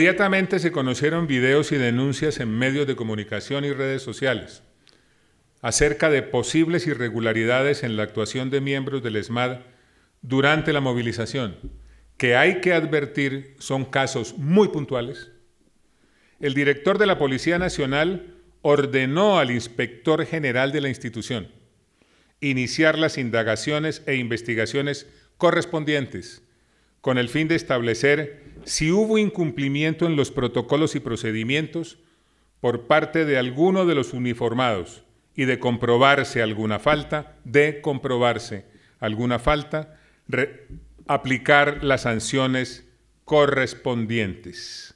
Inmediatamente se conocieron videos y denuncias en medios de comunicación y redes sociales acerca de posibles irregularidades en la actuación de miembros del ESMAD durante la movilización, que hay que advertir son casos muy puntuales. El director de la Policía Nacional ordenó al inspector general de la institución iniciar las indagaciones e investigaciones correspondientes con el fin de establecer si hubo incumplimiento en los protocolos y procedimientos por parte de alguno de los uniformados y de comprobarse alguna falta, de comprobarse alguna falta, aplicar las sanciones correspondientes.